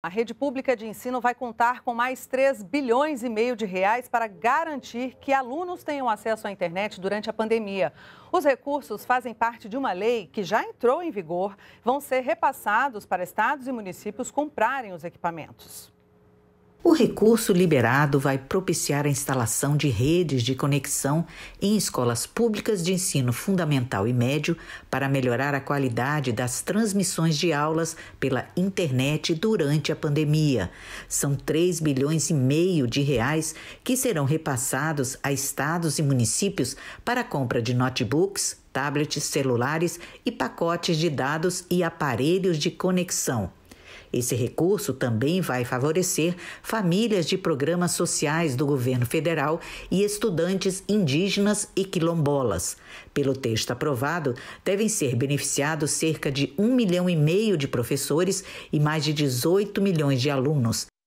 A rede pública de ensino vai contar com mais 3 bilhões e meio de reais para garantir que alunos tenham acesso à internet durante a pandemia. Os recursos fazem parte de uma lei que já entrou em vigor, vão ser repassados para estados e municípios comprarem os equipamentos. O recurso liberado vai propiciar a instalação de redes de conexão em escolas públicas de ensino fundamental e médio para melhorar a qualidade das transmissões de aulas pela internet durante a pandemia. São 3 bilhões e meio de reais que serão repassados a estados e municípios para a compra de notebooks, tablets, celulares e pacotes de dados e aparelhos de conexão. Esse recurso também vai favorecer famílias de programas sociais do governo federal e estudantes indígenas e quilombolas. Pelo texto aprovado, devem ser beneficiados cerca de um milhão e meio de professores e mais de 18 milhões de alunos.